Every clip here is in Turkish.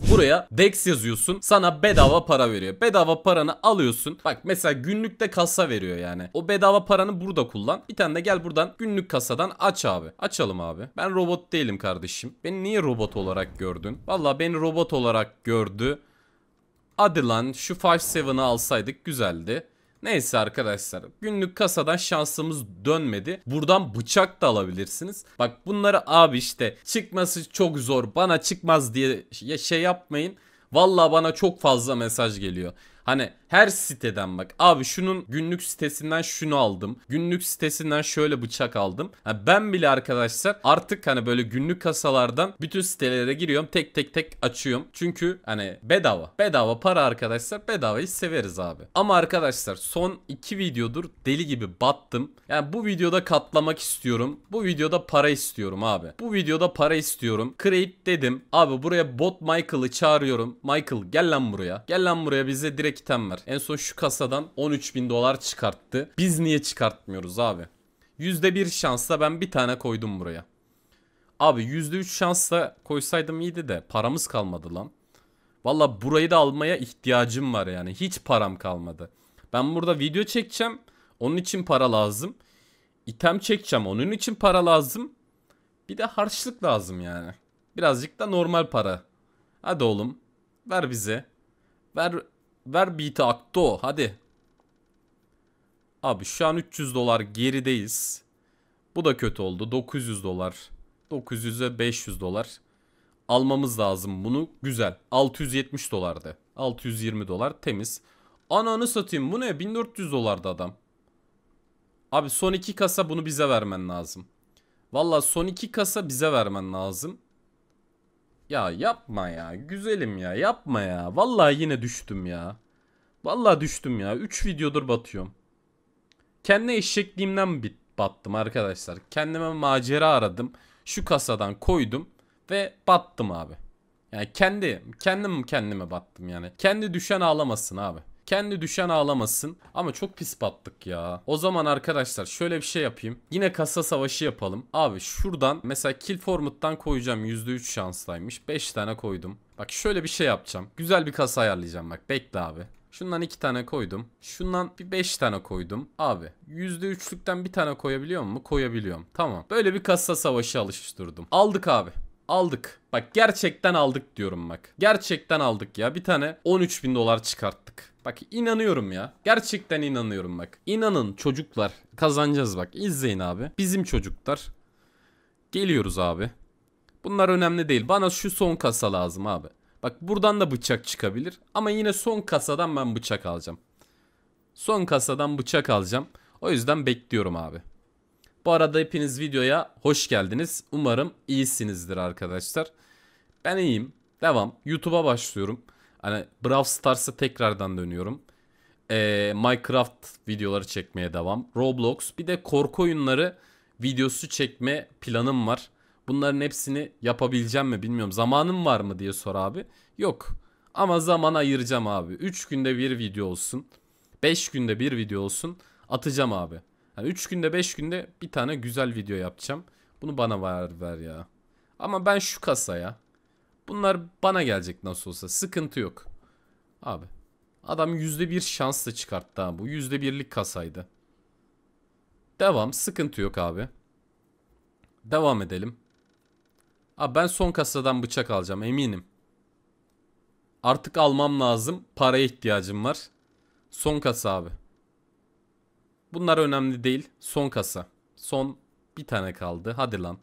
Dex. Buraya Dex yazıyorsun. Sana bedava para veriyor. Bedava paranı alıyorsun. Bak mesela günlükte kasa veriyor yani. O bedava paranı burada kullan. Bir tane de gel buradan günlük kasadan aç abi. Açalım abi. Ben robot değilim kardeşim. Beni niye robot olarak gördün? Valla beni robot olarak gördü. Adilan şu 5-7'ı alsaydık güzeldi. Neyse arkadaşlar günlük kasadan şansımız dönmedi. Buradan bıçak da alabilirsiniz. Bak bunları abi işte çıkması çok zor bana çıkmaz diye şey yapmayın. Valla bana çok fazla mesaj geliyor. Hani her siteden bak. Abi şunun günlük sitesinden şunu aldım. Günlük sitesinden şöyle bıçak aldım. Yani ben bile arkadaşlar artık hani böyle günlük kasalardan bütün sitelere giriyorum. Tek tek tek açıyorum. Çünkü hani bedava. Bedava para arkadaşlar. Bedavayı severiz abi. Ama arkadaşlar son iki videodur deli gibi battım. Yani bu videoda katlamak istiyorum. Bu videoda para istiyorum abi. Bu videoda para istiyorum. Create dedim. Abi buraya bot Michael'ı çağırıyorum. Michael gel lan buraya. Gel lan buraya bize direkt yürek var. En son şu kasadan 13 bin dolar çıkarttı. Biz niye çıkartmıyoruz abi? %1 şansla ben bir tane koydum buraya. Abi %3 şansla koysaydım iyiydi de paramız kalmadı lan. Valla burayı da almaya ihtiyacım var yani. Hiç param kalmadı. Ben burada video çekeceğim. Onun için para lazım. İtem çekeceğim. Onun için para lazım. Bir de harçlık lazım yani. Birazcık da normal para. Hadi oğlum. Ver bize. Ver Ver beat'i Akto hadi. Abi şu an 300 dolar gerideyiz. Bu da kötü oldu. 900 dolar. 900'e 500 dolar. Almamız lazım bunu. Güzel. 670 dolardı. 620 dolar temiz. Ananı satayım bu ne? 1400 dolardı adam. Abi son iki kasa bunu bize vermen lazım. Valla son iki kasa bize vermen lazım. Ya yapma ya. Güzelim ya. Yapma ya. Vallahi yine düştüm ya. Vallahi düştüm ya. 3 videodur batıyorum. Kendi eşekliğimden bit battım arkadaşlar. Kendime macera aradım. Şu kasadan koydum ve battım abi. Yani kendi kendim kendime battım yani. Kendi düşen ağlamasın abi. Kendi düşen ağlamasın. Ama çok pis battık ya. O zaman arkadaşlar şöyle bir şey yapayım. Yine kasa savaşı yapalım. Abi şuradan mesela kill formuttan koyacağım. %3 şanslıymış. 5 tane koydum. Bak şöyle bir şey yapacağım. Güzel bir kasa ayarlayacağım bak. Bekle abi. Şundan 2 tane koydum. Şundan bir 5 tane koydum. Abi %3'lükten bir tane koyabiliyor mu? Koyabiliyorum. Tamam. Böyle bir kasa savaşı alıştırdım. Aldık abi aldık. Bak gerçekten aldık diyorum bak. Gerçekten aldık ya. Bir tane 13 bin dolar çıkarttık. Bak inanıyorum ya. Gerçekten inanıyorum bak. İnanın çocuklar. Kazanacağız bak. İzleyin abi. Bizim çocuklar. Geliyoruz abi. Bunlar önemli değil. Bana şu son kasa lazım abi. Bak buradan da bıçak çıkabilir. Ama yine son kasadan ben bıçak alacağım. Son kasadan bıçak alacağım. O yüzden bekliyorum abi. Bu arada hepiniz videoya hoş geldiniz. Umarım iyisinizdir arkadaşlar. Ben iyiyim. Devam. YouTube'a başlıyorum. Hani Brawl Stars'a tekrardan dönüyorum. Ee, Minecraft videoları çekmeye devam. Roblox. Bir de korku oyunları videosu çekme planım var. Bunların hepsini yapabileceğim mi bilmiyorum. Zamanım var mı diye sor abi. Yok. Ama zaman ayıracağım abi. 3 günde bir video olsun. 5 günde bir video olsun. Atacağım abi. Yani 3 günde 5 günde bir tane güzel video yapacağım. Bunu bana ver ver ya. Ama ben şu kasaya. Bunlar bana gelecek nasıl olsa. Sıkıntı yok. Abi. Adam %1 şansla çıkarttı ha bu. %1'lik kasaydı. Devam. Sıkıntı yok abi. Devam edelim. Abi ben son kasadan bıçak alacağım eminim. Artık almam lazım. Paraya ihtiyacım var. Son kasa abi. Bunlar önemli değil. Son kasa. Son bir tane kaldı. Hadi lan.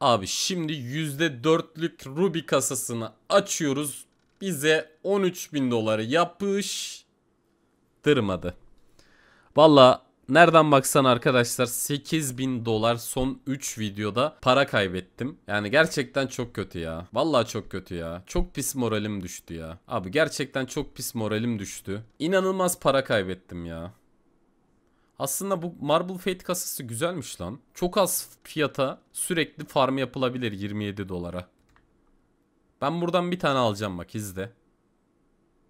Abi şimdi %4'lük Ruby kasasını açıyoruz. Bize 13 bin doları yapıştırmadı. Valla Nereden baksan arkadaşlar 8000 dolar son 3 videoda para kaybettim. Yani gerçekten çok kötü ya. Vallahi çok kötü ya. Çok pis moralim düştü ya. Abi gerçekten çok pis moralim düştü. İnanılmaz para kaybettim ya. Aslında bu Marble Fate kasası güzelmiş lan. Çok az fiyata sürekli farm yapılabilir 27 dolara. Ben buradan bir tane alacağım bak izle.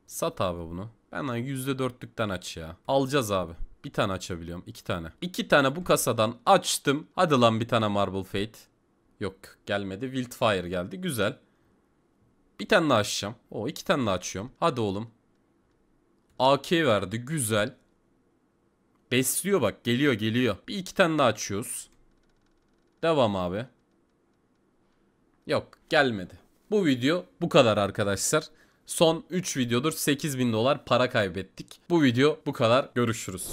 Sat abi bunu. Ben %4'lükten aç ya. Alacağız abi. Bir tane açabiliyorum. iki tane. İki tane bu kasadan açtım. Hadi lan bir tane Marble Fate. Yok gelmedi. Wildfire geldi. Güzel. Bir tane daha açacağım. O iki tane daha açıyorum. Hadi oğlum. AK verdi. Güzel. Besliyor bak. Geliyor geliyor. Bir iki tane daha açıyoruz. Devam abi. Yok gelmedi. Bu video bu kadar arkadaşlar. Son 3 videodur 8000 dolar para kaybettik. Bu video bu kadar. Görüşürüz.